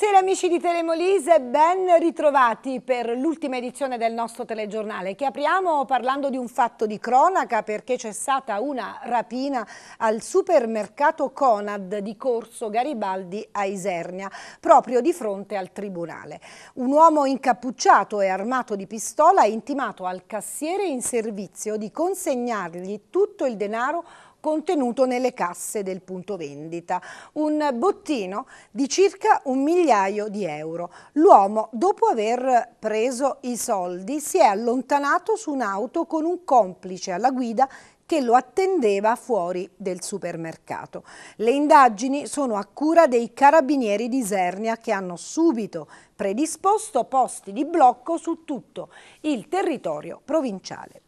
Buonasera amici di Telemolise, ben ritrovati per l'ultima edizione del nostro telegiornale che apriamo parlando di un fatto di cronaca perché c'è stata una rapina al supermercato Conad di Corso Garibaldi a Isernia, proprio di fronte al tribunale. Un uomo incappucciato e armato di pistola ha intimato al cassiere in servizio di consegnargli tutto il denaro contenuto nelle casse del punto vendita. Un bottino di circa un migliaio di euro. L'uomo, dopo aver preso i soldi, si è allontanato su un'auto con un complice alla guida che lo attendeva fuori del supermercato. Le indagini sono a cura dei carabinieri di Sernia che hanno subito predisposto posti di blocco su tutto il territorio provinciale.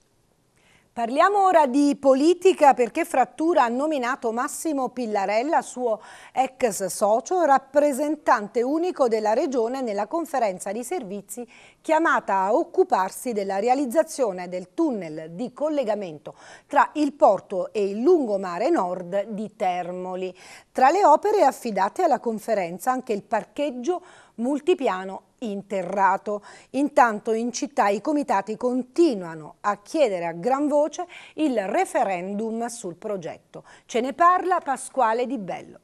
Parliamo ora di politica perché Frattura ha nominato Massimo Pillarella, suo ex socio, rappresentante unico della Regione nella conferenza di servizi chiamata a occuparsi della realizzazione del tunnel di collegamento tra il porto e il lungomare nord di Termoli. Tra le opere affidate alla conferenza anche il parcheggio multipiano interrato. Intanto in città i comitati continuano a chiedere a gran voce il referendum sul progetto. Ce ne parla Pasquale Di Bello.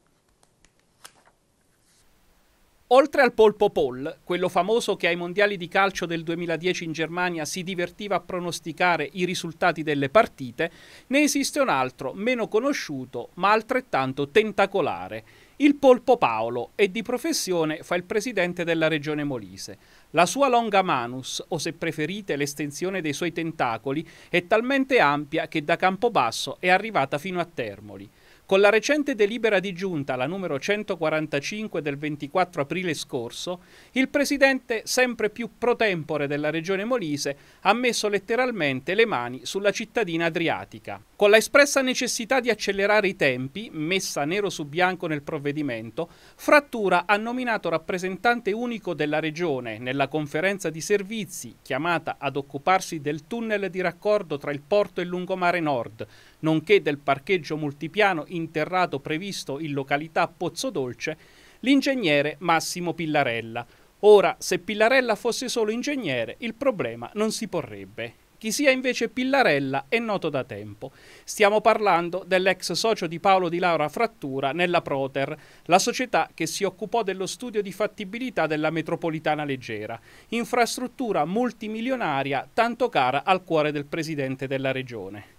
Oltre al polpo Paul, quello famoso che ai mondiali di calcio del 2010 in Germania si divertiva a pronosticare i risultati delle partite, ne esiste un altro, meno conosciuto ma altrettanto tentacolare. Il polpo Paolo e di professione fa il presidente della regione Molise. La sua longa manus, o se preferite l'estensione dei suoi tentacoli, è talmente ampia che da Campobasso è arrivata fino a Termoli. Con la recente delibera di giunta, la numero 145 del 24 aprile scorso, il presidente, sempre più pro tempore della regione Molise, ha messo letteralmente le mani sulla cittadina adriatica. Con la espressa necessità di accelerare i tempi, messa nero su bianco nel provvedimento, Frattura ha nominato rappresentante unico della regione nella conferenza di servizi chiamata ad occuparsi del tunnel di raccordo tra il porto e il lungomare nord, nonché del parcheggio multipiano interrato previsto in località Pozzo Dolce, l'ingegnere Massimo Pillarella. Ora, se Pillarella fosse solo ingegnere, il problema non si porrebbe. Chi sia invece Pillarella è noto da tempo. Stiamo parlando dell'ex socio di Paolo Di Laura Frattura nella Proter, la società che si occupò dello studio di fattibilità della metropolitana leggera, infrastruttura multimilionaria tanto cara al cuore del presidente della regione.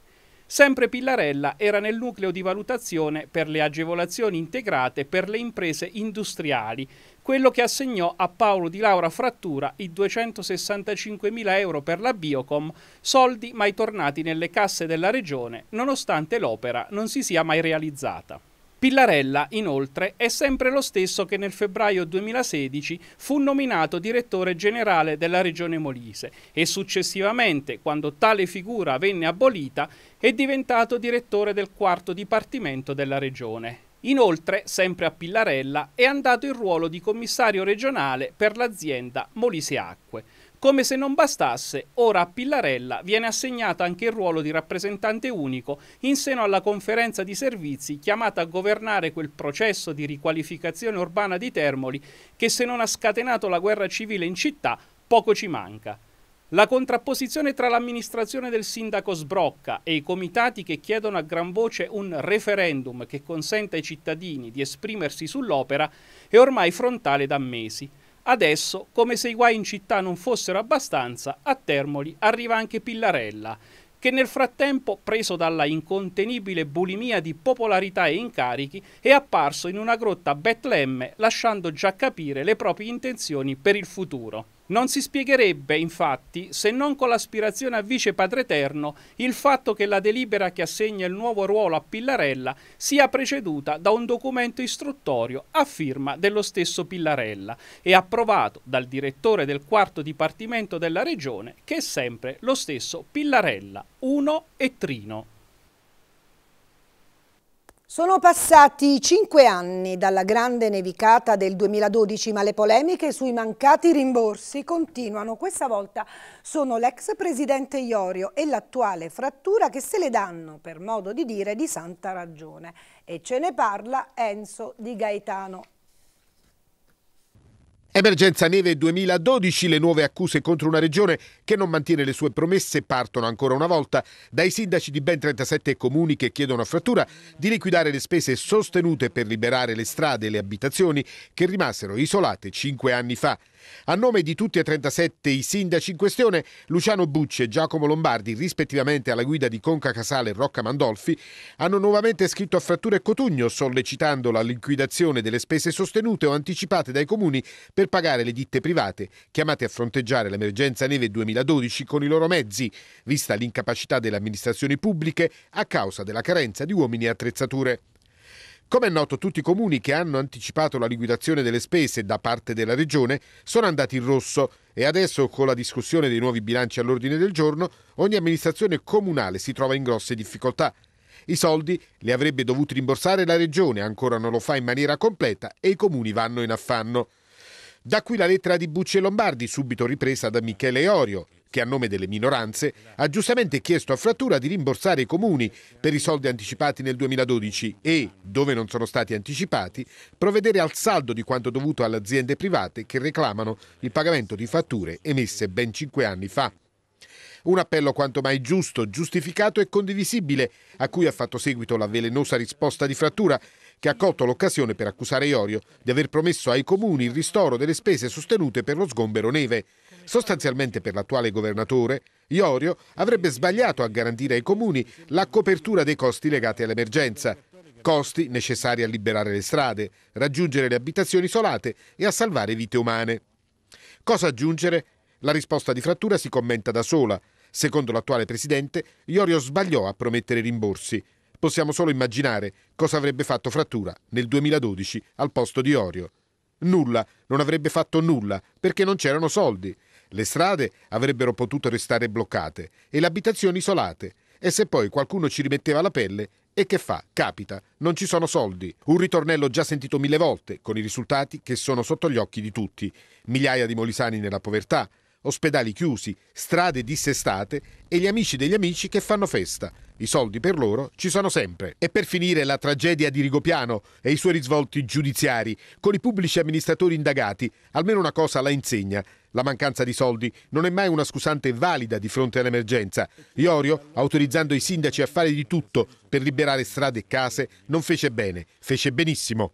Sempre Pillarella era nel nucleo di valutazione per le agevolazioni integrate per le imprese industriali, quello che assegnò a Paolo Di Laura Frattura i 265.000 euro per la Biocom, soldi mai tornati nelle casse della regione nonostante l'opera non si sia mai realizzata. Pillarella, inoltre, è sempre lo stesso che nel febbraio 2016 fu nominato direttore generale della Regione Molise e successivamente, quando tale figura venne abolita, è diventato direttore del quarto dipartimento della Regione. Inoltre, sempre a Pillarella, è andato il ruolo di commissario regionale per l'azienda Molise Acque. Come se non bastasse, ora a Pillarella viene assegnato anche il ruolo di rappresentante unico in seno alla conferenza di servizi chiamata a governare quel processo di riqualificazione urbana di Termoli che se non ha scatenato la guerra civile in città poco ci manca. La contrapposizione tra l'amministrazione del sindaco Sbrocca e i comitati che chiedono a gran voce un referendum che consenta ai cittadini di esprimersi sull'opera è ormai frontale da mesi. Adesso, come se i guai in città non fossero abbastanza, a Termoli arriva anche Pillarella, che nel frattempo, preso dalla incontenibile bulimia di popolarità e incarichi, è apparso in una grotta a Betlemme, lasciando già capire le proprie intenzioni per il futuro. Non si spiegherebbe, infatti, se non con l'aspirazione a vice padreterno, il fatto che la delibera che assegna il nuovo ruolo a Pillarella sia preceduta da un documento istruttorio a firma dello stesso Pillarella e approvato dal direttore del quarto dipartimento della regione, che è sempre lo stesso Pillarella, 1 e Trino. Sono passati cinque anni dalla grande nevicata del 2012, ma le polemiche sui mancati rimborsi continuano. Questa volta sono l'ex presidente Iorio e l'attuale frattura che se le danno, per modo di dire, di santa ragione. E ce ne parla Enzo Di Gaetano. Emergenza neve 2012, le nuove accuse contro una regione che non mantiene le sue promesse partono ancora una volta dai sindaci di ben 37 comuni che chiedono a Frattura di liquidare le spese sostenute per liberare le strade e le abitazioni che rimasero isolate cinque anni fa. A nome di tutti e 37 i sindaci in questione, Luciano Bucci e Giacomo Lombardi, rispettivamente alla guida di Conca Casale e Rocca Mandolfi, hanno nuovamente scritto a Frattura e Cotugno sollecitando la liquidazione delle spese sostenute o anticipate dai comuni per pagare le ditte private chiamate a fronteggiare l'emergenza neve 2012 con i loro mezzi, vista l'incapacità delle amministrazioni pubbliche a causa della carenza di uomini e attrezzature. Come è noto, tutti i comuni che hanno anticipato la liquidazione delle spese da parte della Regione sono andati in rosso e adesso con la discussione dei nuovi bilanci all'ordine del giorno ogni amministrazione comunale si trova in grosse difficoltà. I soldi li avrebbe dovuti rimborsare la Regione, ancora non lo fa in maniera completa e i comuni vanno in affanno. Da qui la lettera di Bucci e Lombardi, subito ripresa da Michele Orio, che a nome delle minoranze ha giustamente chiesto a Frattura di rimborsare i comuni per i soldi anticipati nel 2012 e, dove non sono stati anticipati, provvedere al saldo di quanto dovuto alle aziende private che reclamano il pagamento di fatture emesse ben cinque anni fa. Un appello quanto mai giusto, giustificato e condivisibile, a cui ha fatto seguito la velenosa risposta di Frattura, che ha colto l'occasione per accusare Iorio di aver promesso ai comuni il ristoro delle spese sostenute per lo sgombero neve. Sostanzialmente per l'attuale governatore, Iorio avrebbe sbagliato a garantire ai comuni la copertura dei costi legati all'emergenza, costi necessari a liberare le strade, raggiungere le abitazioni isolate e a salvare vite umane. Cosa aggiungere? La risposta di frattura si commenta da sola. Secondo l'attuale presidente, Iorio sbagliò a promettere rimborsi. Possiamo solo immaginare cosa avrebbe fatto Frattura nel 2012 al posto di Iorio. Nulla, non avrebbe fatto nulla, perché non c'erano soldi. Le strade avrebbero potuto restare bloccate e le abitazioni isolate. E se poi qualcuno ci rimetteva la pelle, e che fa? Capita, non ci sono soldi. Un ritornello già sentito mille volte, con i risultati che sono sotto gli occhi di tutti. Migliaia di molisani nella povertà, ospedali chiusi, strade dissestate e gli amici degli amici che fanno festa. I soldi per loro ci sono sempre. E per finire la tragedia di Rigopiano e i suoi risvolti giudiziari, con i pubblici amministratori indagati, almeno una cosa la insegna, la mancanza di soldi non è mai una scusante valida di fronte all'emergenza. Iorio, autorizzando i sindaci a fare di tutto per liberare strade e case, non fece bene, fece benissimo.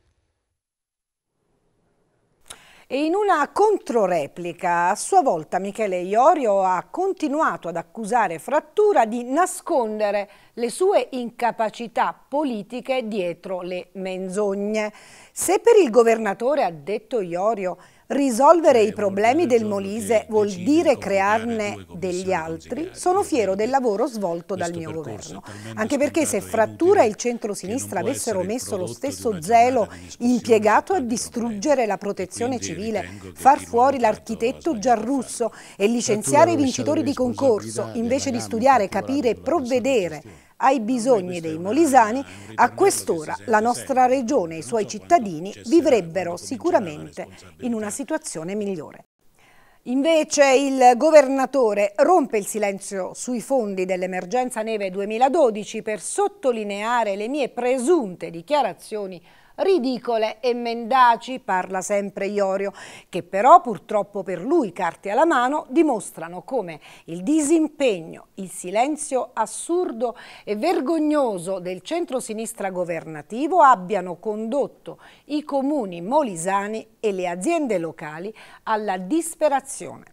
E in una controreplica, a sua volta Michele Iorio ha continuato ad accusare Frattura di nascondere le sue incapacità politiche dietro le menzogne. Se per il governatore, ha detto Iorio, Risolvere i problemi del Molise vuol dire crearne degli altri. Sono fiero del lavoro svolto dal mio governo. Anche perché se Frattura e il centro-sinistra avessero messo lo stesso zelo impiegato a distruggere la protezione civile, far fuori l'architetto Giarrusso e licenziare i vincitori di concorso, invece di studiare, capire e provvedere ai bisogni dei molisani, a quest'ora la nostra regione e i suoi cittadini vivrebbero sicuramente in una situazione migliore. Invece il governatore rompe il silenzio sui fondi dell'emergenza neve 2012 per sottolineare le mie presunte dichiarazioni ridicole e mendaci, parla sempre Iorio, che però purtroppo per lui carte alla mano dimostrano come il disimpegno, il silenzio assurdo e vergognoso del centro-sinistra governativo abbiano condotto i comuni molisani e le aziende locali alla disperazione.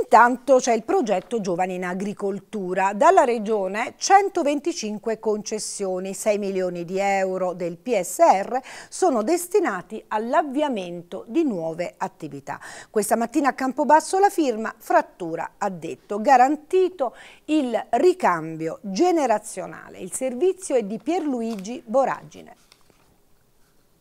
Intanto c'è il progetto Giovani in Agricoltura. Dalla Regione 125 concessioni, 6 milioni di euro del PSR sono destinati all'avviamento di nuove attività. Questa mattina a Campobasso la firma Frattura ha detto garantito il ricambio generazionale. Il servizio è di Pierluigi Boragine.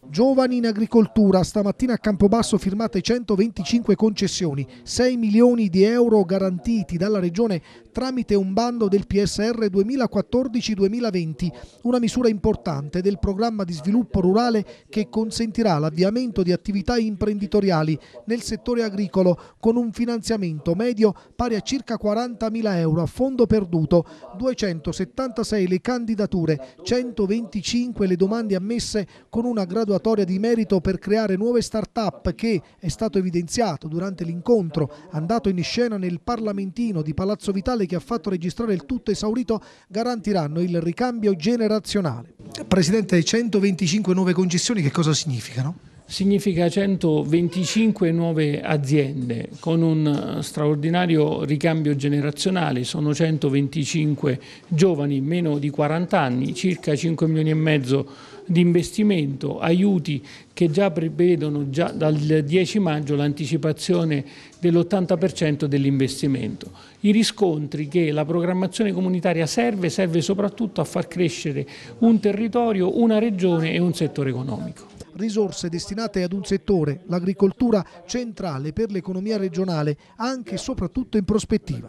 Giovani in agricoltura, stamattina a Campobasso firmate 125 concessioni, 6 milioni di euro garantiti dalla Regione tramite un bando del PSR 2014-2020, una misura importante del programma di sviluppo rurale che consentirà l'avviamento di attività imprenditoriali nel settore agricolo con un finanziamento medio pari a circa 40.000 euro a fondo perduto, 276 le candidature, 125 le domande ammesse con una graduazione graduatoria di merito per creare nuove start-up che, è stato evidenziato durante l'incontro andato in scena nel Parlamentino di Palazzo Vitale che ha fatto registrare il tutto esaurito, garantiranno il ricambio generazionale. Presidente, 125 nuove concessioni che cosa significano? significa 125 nuove aziende con un eh, straordinario ricambio generazionale, sono 125 giovani, meno di 40 anni, circa 5 milioni e mezzo di investimento, aiuti che già prevedono già dal 10 maggio l'anticipazione dell'80% dell'investimento. I riscontri che la programmazione comunitaria serve, serve soprattutto a far crescere un territorio, una regione e un settore economico risorse destinate ad un settore, l'agricoltura, centrale per l'economia regionale, anche e soprattutto in prospettiva.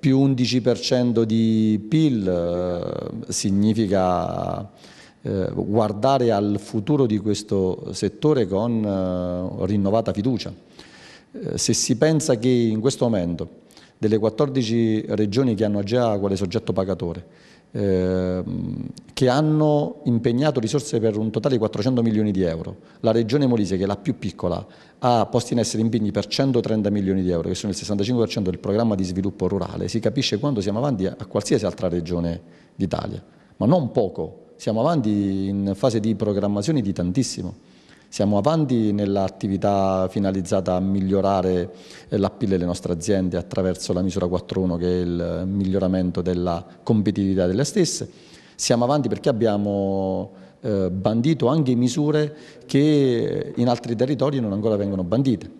Più 11% di PIL eh, significa eh, guardare al futuro di questo settore con eh, rinnovata fiducia. Eh, se si pensa che in questo momento delle 14 regioni che hanno già quale soggetto pagatore, ehm, che hanno impegnato risorse per un totale di 400 milioni di euro, la regione Molise che è la più piccola ha posto in essere impegni per 130 milioni di euro, che sono il 65% del programma di sviluppo rurale, si capisce quanto siamo avanti a qualsiasi altra regione d'Italia, ma non poco siamo avanti in fase di programmazione di tantissimo. Siamo avanti nell'attività finalizzata a migliorare eh, l'appill delle nostre aziende attraverso la misura 4.1 che è il miglioramento della competitività delle stesse. Siamo avanti perché abbiamo eh, bandito anche misure che eh, in altri territori non ancora vengono bandite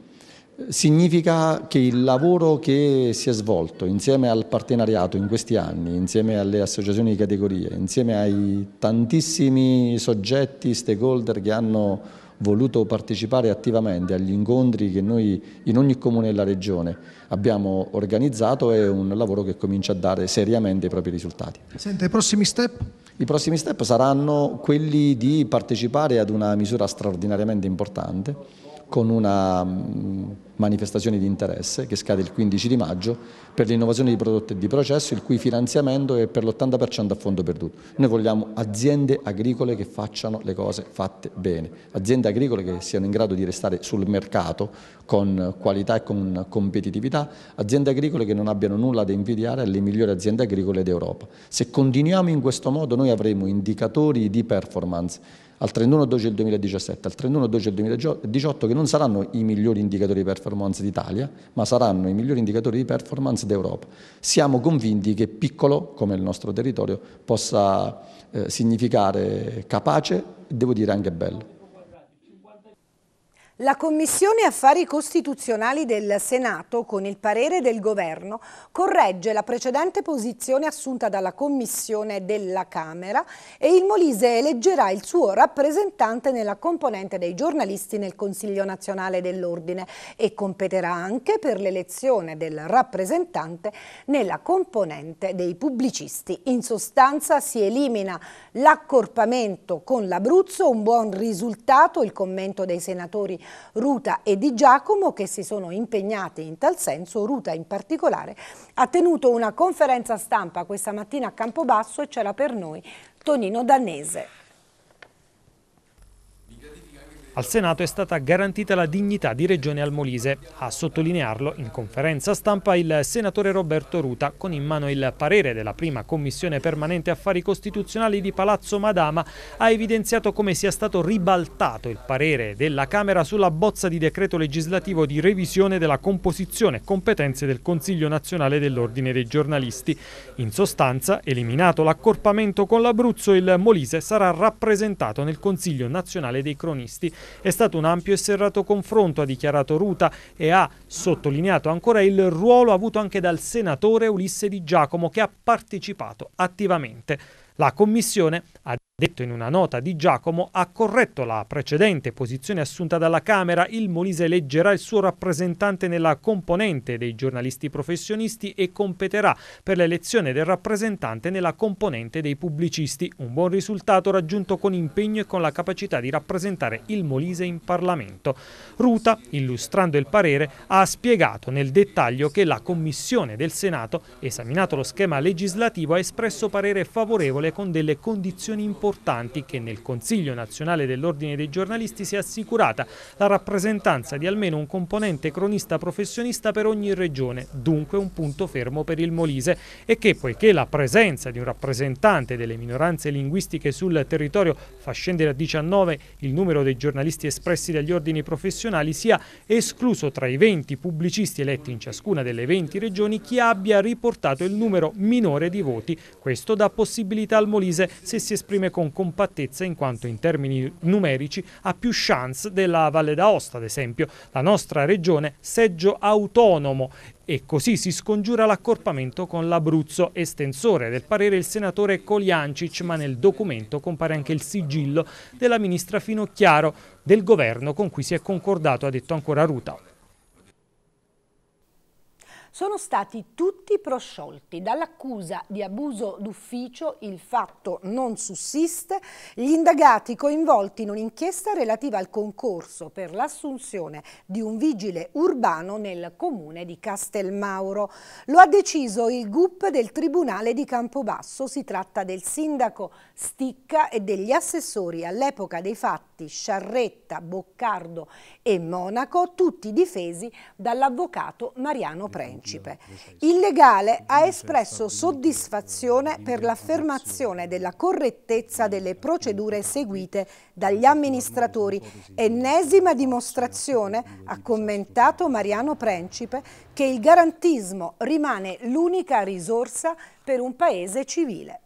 Significa che il lavoro che si è svolto insieme al partenariato in questi anni, insieme alle associazioni di categorie, insieme ai tantissimi soggetti, stakeholder che hanno voluto partecipare attivamente agli incontri che noi in ogni comune della regione abbiamo organizzato è un lavoro che comincia a dare seriamente i propri risultati. Senta, i prossimi step? I prossimi step saranno quelli di partecipare ad una misura straordinariamente importante con una mm, manifestazione di interesse che scade il 15 di maggio per l'innovazione di prodotti e di processo il cui finanziamento è per l'80% a fondo perduto. Noi vogliamo aziende agricole che facciano le cose fatte bene, aziende agricole che siano in grado di restare sul mercato con qualità e con competitività, aziende agricole che non abbiano nulla da invidiare alle migliori aziende agricole d'Europa. Se continuiamo in questo modo noi avremo indicatori di performance al 31-12 del 2017, al 31-12 del 2018, che non saranno i migliori indicatori di performance d'Italia, ma saranno i migliori indicatori di performance d'Europa. Siamo convinti che piccolo, come il nostro territorio, possa eh, significare capace e devo dire anche bello. La Commissione Affari Costituzionali del Senato, con il parere del Governo, corregge la precedente posizione assunta dalla Commissione della Camera e il Molise eleggerà il suo rappresentante nella componente dei giornalisti nel Consiglio nazionale dell'Ordine e competerà anche per l'elezione del rappresentante nella componente dei pubblicisti. In sostanza si elimina l'accorpamento con l'Abruzzo, un buon risultato, il commento dei senatori Ruta e Di Giacomo che si sono impegnate in tal senso. Ruta in particolare ha tenuto una conferenza stampa questa mattina a Campobasso e c'era per noi Tonino Dannese. Al Senato è stata garantita la dignità di Regione al Molise. A sottolinearlo in conferenza stampa il senatore Roberto Ruta con in mano il parere della prima commissione permanente affari costituzionali di Palazzo Madama ha evidenziato come sia stato ribaltato il parere della Camera sulla bozza di decreto legislativo di revisione della composizione e competenze del Consiglio nazionale dell'Ordine dei giornalisti. In sostanza, eliminato l'accorpamento con l'Abruzzo, il Molise sarà rappresentato nel Consiglio nazionale dei cronisti è stato un ampio e serrato confronto, ha dichiarato Ruta e ha sottolineato ancora il ruolo avuto anche dal senatore Ulisse Di Giacomo che ha partecipato attivamente. La Commissione ha Detto in una nota di Giacomo, ha corretto la precedente posizione assunta dalla Camera, il Molise eleggerà il suo rappresentante nella componente dei giornalisti professionisti e competerà per l'elezione del rappresentante nella componente dei pubblicisti, un buon risultato raggiunto con impegno e con la capacità di rappresentare il Molise in Parlamento. Ruta, illustrando il parere, ha spiegato nel dettaglio che la Commissione del Senato, esaminato lo schema legislativo, ha espresso parere favorevole con delle condizioni importanti importanti che nel Consiglio nazionale dell'Ordine dei giornalisti si è assicurata la rappresentanza di almeno un componente cronista professionista per ogni regione, dunque un punto fermo per il Molise e che poiché la presenza di un rappresentante delle minoranze linguistiche sul territorio fa scendere a 19 il numero dei giornalisti espressi dagli ordini professionali sia escluso tra i 20 pubblicisti eletti in ciascuna delle 20 regioni chi abbia riportato il numero minore di voti. Questo dà possibilità al Molise se si esprime con compattezza in quanto in termini numerici ha più chance della Valle d'Aosta, ad esempio, la nostra regione seggio autonomo e così si scongiura l'accorpamento con l'Abruzzo, estensore del parere il senatore Coliancic, ma nel documento compare anche il sigillo della ministra Finocchiaro, del governo con cui si è concordato, ha detto ancora Ruta sono stati tutti prosciolti dall'accusa di abuso d'ufficio, il fatto non sussiste, gli indagati coinvolti in un'inchiesta relativa al concorso per l'assunzione di un vigile urbano nel comune di Castelmauro. Lo ha deciso il GUP del Tribunale di Campobasso, si tratta del sindaco Sticca e degli assessori all'epoca dei fatti Sciarretta, Boccardo e Monaco, tutti difesi dall'avvocato Mariano Prenti principe. Il legale ha espresso soddisfazione per l'affermazione della correttezza delle procedure seguite dagli amministratori. Ennesima dimostrazione, ha commentato Mariano Principe, che il garantismo rimane l'unica risorsa per un paese civile.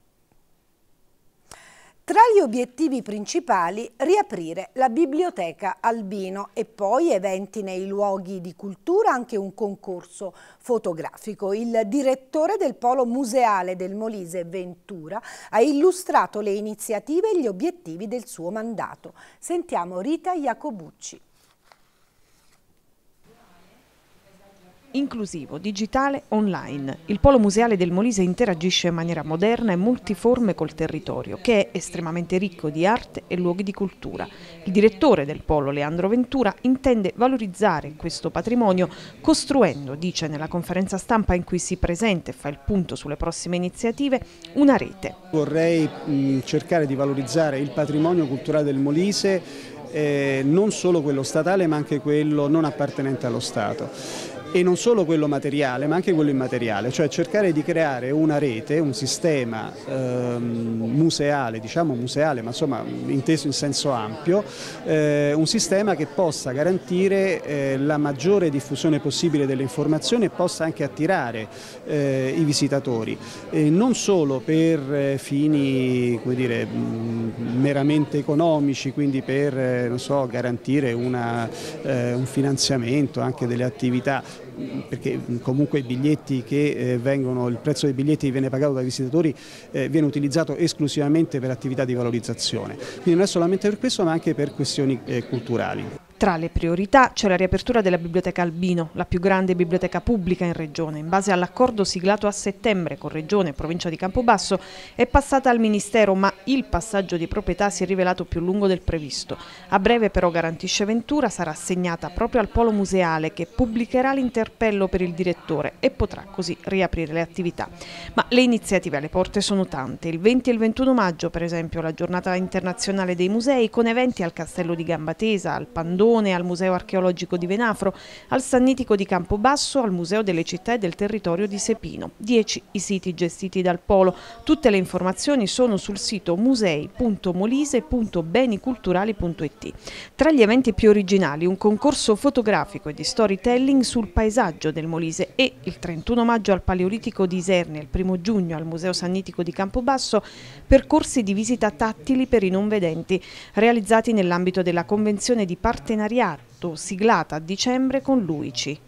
Tra gli obiettivi principali, riaprire la biblioteca Albino e poi eventi nei luoghi di cultura, anche un concorso fotografico. Il direttore del Polo Museale del Molise, Ventura, ha illustrato le iniziative e gli obiettivi del suo mandato. Sentiamo Rita Iacobucci. inclusivo, digitale, online. Il polo museale del Molise interagisce in maniera moderna e multiforme col territorio, che è estremamente ricco di arte e luoghi di cultura. Il direttore del polo, Leandro Ventura, intende valorizzare questo patrimonio costruendo, dice nella conferenza stampa in cui si presenta e fa il punto sulle prossime iniziative, una rete. Vorrei mh, cercare di valorizzare il patrimonio culturale del Molise eh, non solo quello statale ma anche quello non appartenente allo Stato e non solo quello materiale ma anche quello immateriale, cioè cercare di creare una rete, un sistema eh, museale, diciamo museale ma insomma inteso in senso ampio, eh, un sistema che possa garantire eh, la maggiore diffusione possibile delle informazioni e possa anche attirare eh, i visitatori, non solo per eh, fini dire, mm, meramente economici, quindi per eh, so, garantire una, un finanziamento anche delle attività, perché comunque eh, vengono, il prezzo dei biglietti che viene pagato dai visitatori eh, viene utilizzato esclusivamente per attività di valorizzazione. Quindi non è solamente per questo ma anche per questioni eh, culturali. Tra le priorità c'è la riapertura della Biblioteca Albino, la più grande biblioteca pubblica in Regione. In base all'accordo siglato a settembre con Regione e Provincia di Campobasso è passata al Ministero, ma il passaggio di proprietà si è rivelato più lungo del previsto. A breve però, garantisce Ventura, sarà assegnata proprio al Polo Museale che pubblicherà l'interpello per il direttore e potrà così riaprire le attività. Ma le iniziative alle porte sono tante. Il 20 e il 21 maggio, per esempio, la giornata internazionale dei musei con eventi al Castello di Gambatesa, al Pandoro, Bordone, al Museo Archeologico di Venafro, al Sannitico di Campobasso, al Museo delle Città e del Territorio di Sepino. Dieci i siti gestiti dal Polo. Tutte le informazioni sono sul sito musei.molise.beniculturali.it. Tra gli eventi più originali un concorso fotografico e di storytelling sul paesaggio del Molise e il 31 maggio al Paleolitico di Isernia, il 1 giugno al Museo Sannitico di Campobasso, percorsi di visita tattili per i non vedenti, realizzati nell'ambito della Convenzione di Partenariato partenariato siglato a dicembre con l'UICI.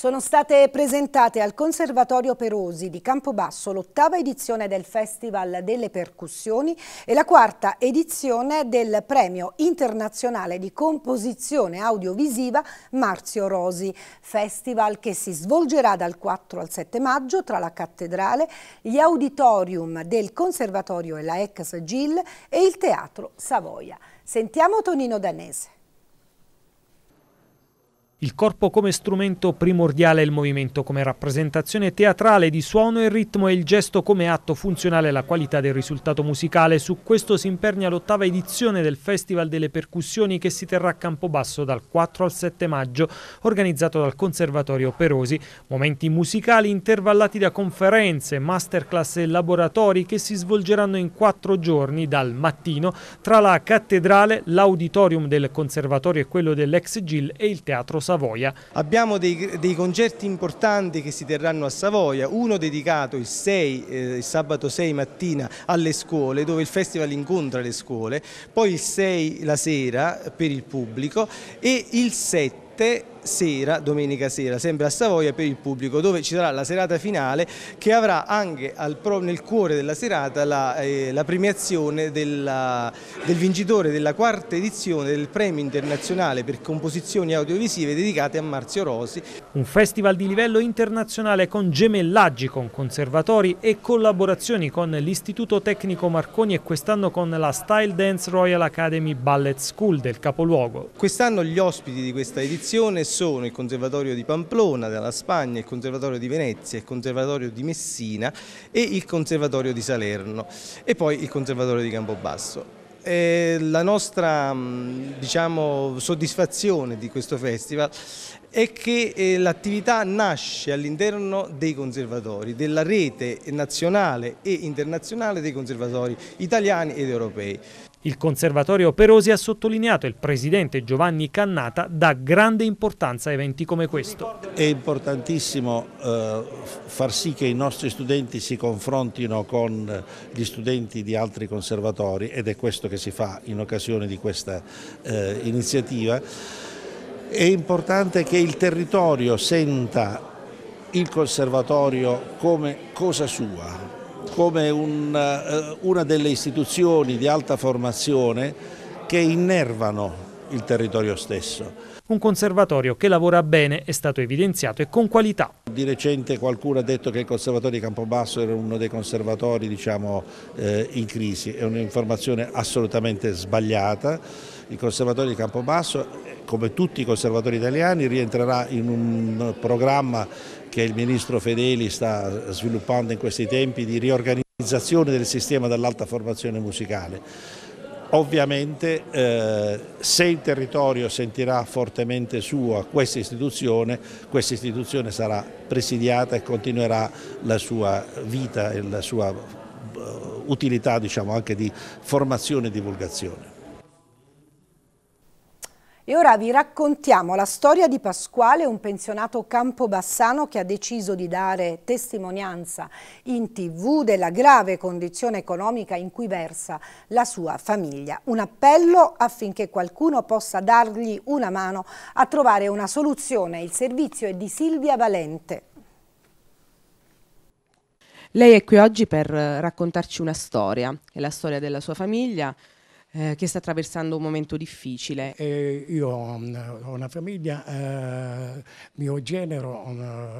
Sono state presentate al Conservatorio Perosi di Campobasso l'ottava edizione del Festival delle Percussioni e la quarta edizione del Premio Internazionale di Composizione Audiovisiva Marzio Rosi, festival che si svolgerà dal 4 al 7 maggio tra la Cattedrale, gli auditorium del Conservatorio e la ex GIL e il Teatro Savoia. Sentiamo Tonino Danese. Il corpo come strumento primordiale, il movimento come rappresentazione teatrale di suono e ritmo e il gesto come atto funzionale alla qualità del risultato musicale. Su questo si impernia l'ottava edizione del Festival delle Percussioni che si terrà a Campobasso dal 4 al 7 maggio, organizzato dal Conservatorio Perosi. Momenti musicali intervallati da conferenze, masterclass e laboratori che si svolgeranno in quattro giorni dal mattino tra la cattedrale, l'auditorium del Conservatorio e quello dell'ex Gil e il Teatro San Savoia. Abbiamo dei, dei, concerti importanti che si terranno a Savoia, uno dedicato il 6, eh, il sabato 6 mattina alle scuole, dove il festival incontra le scuole, poi il 6 la sera per il pubblico e il 7 sera, domenica sera, sempre a Savoia per il pubblico, dove ci sarà la serata finale che avrà anche al, nel cuore della serata la, eh, la premiazione della, del vincitore della quarta edizione del premio internazionale per composizioni audiovisive dedicate a Marzio Rosi. Un festival di livello internazionale con gemellaggi con conservatori e collaborazioni con l'Istituto Tecnico Marconi e quest'anno con la Style Dance Royal Academy Ballet School del capoluogo. Quest'anno gli ospiti di questa edizione sono il Conservatorio di Pamplona, della Spagna, il Conservatorio di Venezia, il Conservatorio di Messina e il Conservatorio di Salerno e poi il Conservatorio di Campobasso. E la nostra mm, diciamo, soddisfazione di questo festival è che eh, l'attività nasce all'interno dei conservatori, della rete nazionale e internazionale dei conservatori italiani ed europei. Il Conservatorio Operosi ha sottolineato il presidente Giovanni Cannata dà grande importanza a eventi come questo. È importantissimo eh, far sì che i nostri studenti si confrontino con gli studenti di altri conservatori ed è questo che si fa in occasione di questa eh, iniziativa. È importante che il territorio senta il conservatorio come cosa sua, come un, eh, una delle istituzioni di alta formazione che innervano il territorio stesso. Un conservatorio che lavora bene è stato evidenziato e con qualità. Di recente qualcuno ha detto che il conservatorio di Campobasso era uno dei conservatori diciamo, eh, in crisi, è un'informazione assolutamente sbagliata. Il conservatorio di Campobasso, eh, come tutti i conservatori italiani, rientrerà in un programma che il Ministro Fedeli sta sviluppando in questi tempi di riorganizzazione del sistema dell'alta formazione musicale. Ovviamente eh, se il territorio sentirà fortemente sua questa istituzione, questa istituzione sarà presidiata e continuerà la sua vita e la sua eh, utilità diciamo, anche di formazione e divulgazione. E ora vi raccontiamo la storia di Pasquale, un pensionato campobassano che ha deciso di dare testimonianza in tv della grave condizione economica in cui versa la sua famiglia. Un appello affinché qualcuno possa dargli una mano a trovare una soluzione. Il servizio è di Silvia Valente. Lei è qui oggi per eh, raccontarci una storia, è la storia della sua famiglia, eh, che sta attraversando un momento difficile. Eh, io ho una, famiglia, eh, mio genero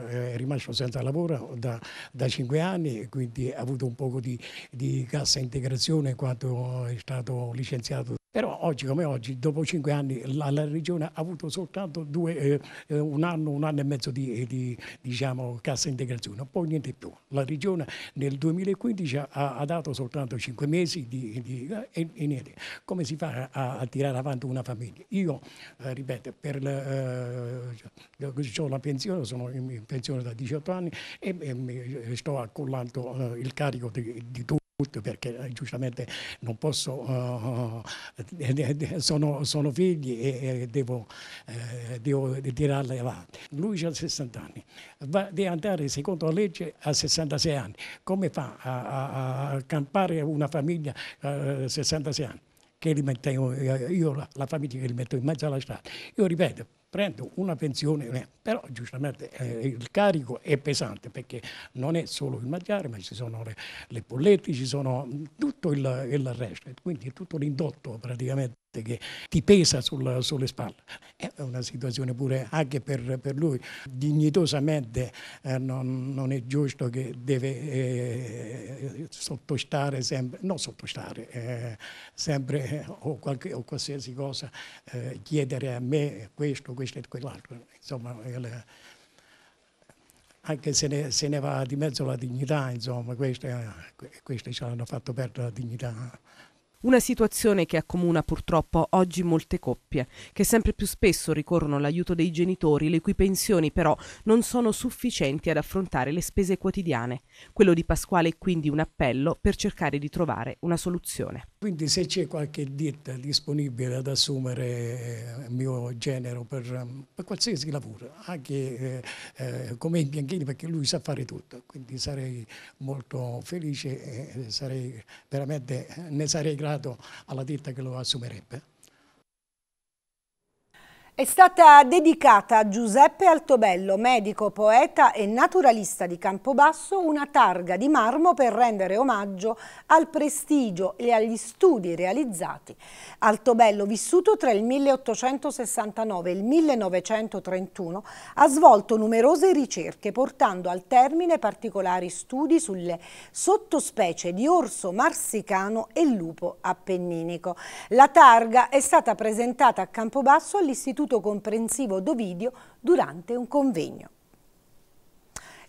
eh, è rimasto senza lavoro da, da cinque anni, quindi ha avuto un poco di, di cassa integrazione quando è stato licenziato però oggi come oggi, dopo cinque anni, la, la Regione ha avuto soltanto due, eh, eh, un anno, un anno e mezzo di, di diciamo, cassa integrazione, poi niente più. La Regione nel 2015 ha, ha dato soltanto cinque mesi di, di, eh, e, e, niente. Come si fa a, a, tirare avanti una famiglia? Io, eh, ripeto, per, eh, ho la pensione, sono in pensione da 18 anni e, e eh, sto accollando il carico di, di tutto perché eh, giustamente non posso, uh, sono, sono, figli e, devo, eh, devo tirarli avanti. Lui ha 60 anni, va di andare secondo la legge a 66 anni, come fa a, a campare una famiglia a 66 anni? Che li mettevo, io la, la famiglia che li metto in mezzo alla strada. Io ripeto, prendo una pensione, eh, però giustamente eh, il carico è pesante perché non è solo il mangiare, ma ci sono le, le bollette, ci sono mm, tutto il, il resto, quindi è tutto l'indotto praticamente che ti pesa sulla, sulle spalle. È una situazione pure anche per, per lui. Dignitosamente eh, non, non, è giusto che deve eh, sottostare sempre, non sottostare, eh, sempre eh, o, qualche, o, qualsiasi cosa, eh, chiedere a me questo, questo e quell'altro. Insomma, il, anche se ne, se ne, va di mezzo la dignità, insomma, questi eh, ci hanno fatto perdere la dignità. Una situazione che accomuna purtroppo oggi molte coppie, che sempre più spesso ricorrono all'aiuto dei genitori, le cui pensioni però non sono sufficienti ad affrontare le spese quotidiane. Quello di Pasquale è quindi un appello per cercare di trovare una soluzione. Quindi se c'è qualche ditta disponibile ad assumere eh, il mio genero per, ehm, per qualsiasi lavoro, anche eh, eh come in bianchini perché lui sa fare tutto, quindi sarei molto felice e eh, sarei, veramente ne sarei grato alla ditta che lo assumerebbe. È stata dedicata a Giuseppe Altobello, medico, poeta e naturalista di Campobasso, una targa di marmo per rendere omaggio al prestigio e agli studi realizzati. Altobello, vissuto tra il 1869 e il 1931, ha svolto numerose ricerche portando al termine particolari studi sulle sottospecie di orso marsicano e lupo appenninico. La targa è stata presentata a Campobasso all'Istituto istituto comprensivo d'Ovidio durante un convegno.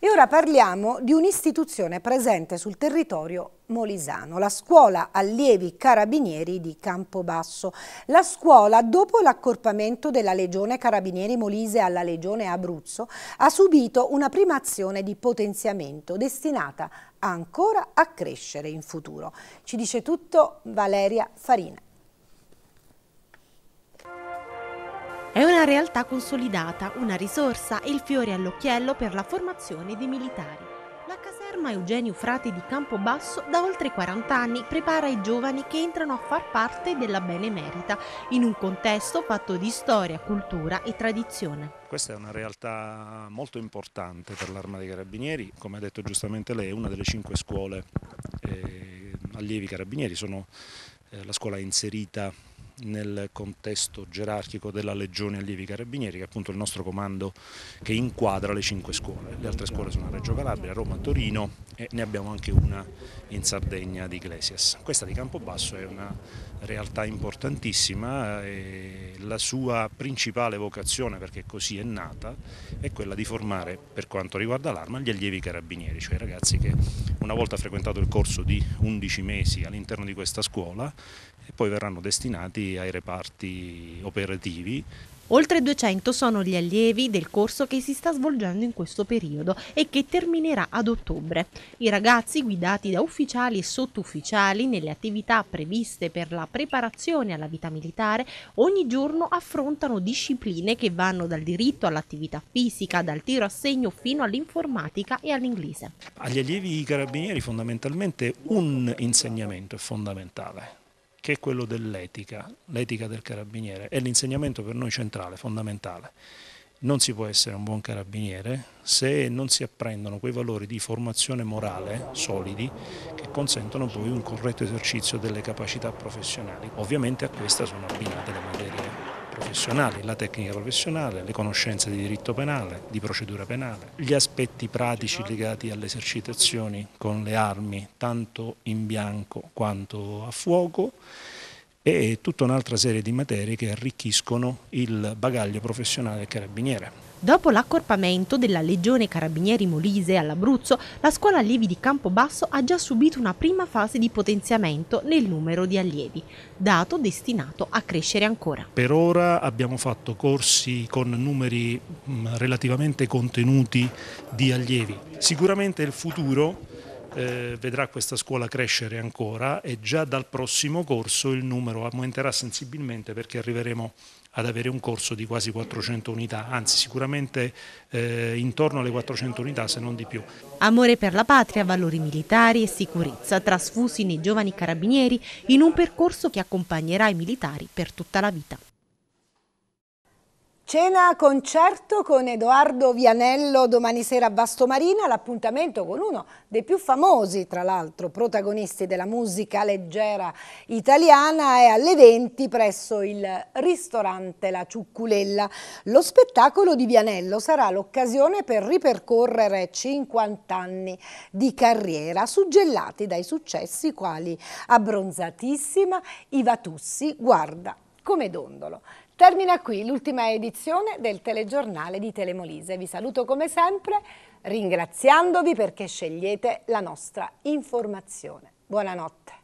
E ora parliamo di un'istituzione presente sul territorio molisano, la scuola allievi carabinieri di Campobasso. La scuola, dopo l'accorpamento della legione carabinieri molise alla legione Abruzzo, ha subito una prima azione di potenziamento destinata ancora a crescere in futuro. Ci dice tutto Valeria Farina. una realtà consolidata, una risorsa e il fiore all'occhiello per la formazione dei militari. La caserma Eugenio Frati di Campobasso da oltre 40 anni prepara i giovani che entrano a far parte della benemerita in un contesto fatto di storia, cultura e tradizione. Questa è una realtà molto importante per l'Arma dei Carabinieri, come ha detto giustamente lei, è una delle cinque scuole eh, allievi carabinieri, sono, eh, la scuola è inserita nel contesto gerarchico della Legione Allievi Carabinieri, che è appunto il nostro comando che inquadra le cinque scuole. Le altre scuole sono a Reggio Calabria, Roma, Torino e ne abbiamo anche una in Sardegna di Iglesias. Questa di Campobasso è una realtà importantissima e la sua principale vocazione, perché così è nata, è quella di formare, per quanto riguarda l'arma, gli allievi carabinieri, cioè i ragazzi che una volta frequentato il corso di 11 mesi all'interno di questa scuola e poi verranno destinati ai reparti operativi Oltre 200 sono gli allievi del corso che si sta svolgendo in questo periodo e che terminerà ad ottobre. I ragazzi, guidati da ufficiali e sottufficiali nelle attività previste per la preparazione alla vita militare, ogni giorno affrontano discipline che vanno dal diritto all'attività fisica, dal tiro a segno fino all'informatica e all'inglese. Agli allievi carabinieri fondamentalmente un insegnamento è fondamentale, che è quello dell'etica, l'etica del carabiniere. È l'insegnamento per noi centrale, fondamentale. Non si può essere un buon carabiniere se non si apprendono quei valori di formazione morale solidi che consentono poi un corretto esercizio delle capacità professionali. Ovviamente a questa sono abbinate le materie professionali, la tecnica professionale, le conoscenze di diritto penale, di procedura penale, gli aspetti pratici legati alle esercitazioni con le armi, tanto in bianco quanto a fuoco e tutta un'altra serie di materie che arricchiscono il bagaglio professionale del carabiniere. Dopo l'accorpamento della Legione Carabinieri Molise all'Abruzzo, la scuola allievi di Campobasso ha già subito una prima fase di potenziamento nel numero di allievi, dato destinato a crescere ancora. Per ora abbiamo fatto corsi con numeri mm, relativamente contenuti di allievi. Sicuramente il futuro eh, vedrà questa scuola crescere ancora e già dal prossimo corso il numero aumenterà sensibilmente perché arriveremo ad avere un corso di quasi 400 unità, anzi sicuramente eh, intorno alle 400 unità se non di più. Amore per la patria, valori militari e sicurezza trasfusi nei giovani carabinieri in un percorso che accompagnerà i militari per tutta la vita. Cena concerto con Edoardo Vianello domani sera a Bastomarina, l'appuntamento con uno dei più famosi, tra l'altro, protagonisti della musica leggera italiana è alle 20 presso il ristorante La Ciucculella. Lo spettacolo di Vianello sarà l'occasione per ripercorrere 50 anni di carriera suggellati dai successi quali Abbronzatissima, Ivatussi, Guarda come dondolo. Termina qui l'ultima edizione del telegiornale di Telemolise. Vi saluto come sempre ringraziandovi perché scegliete la nostra informazione. Buonanotte.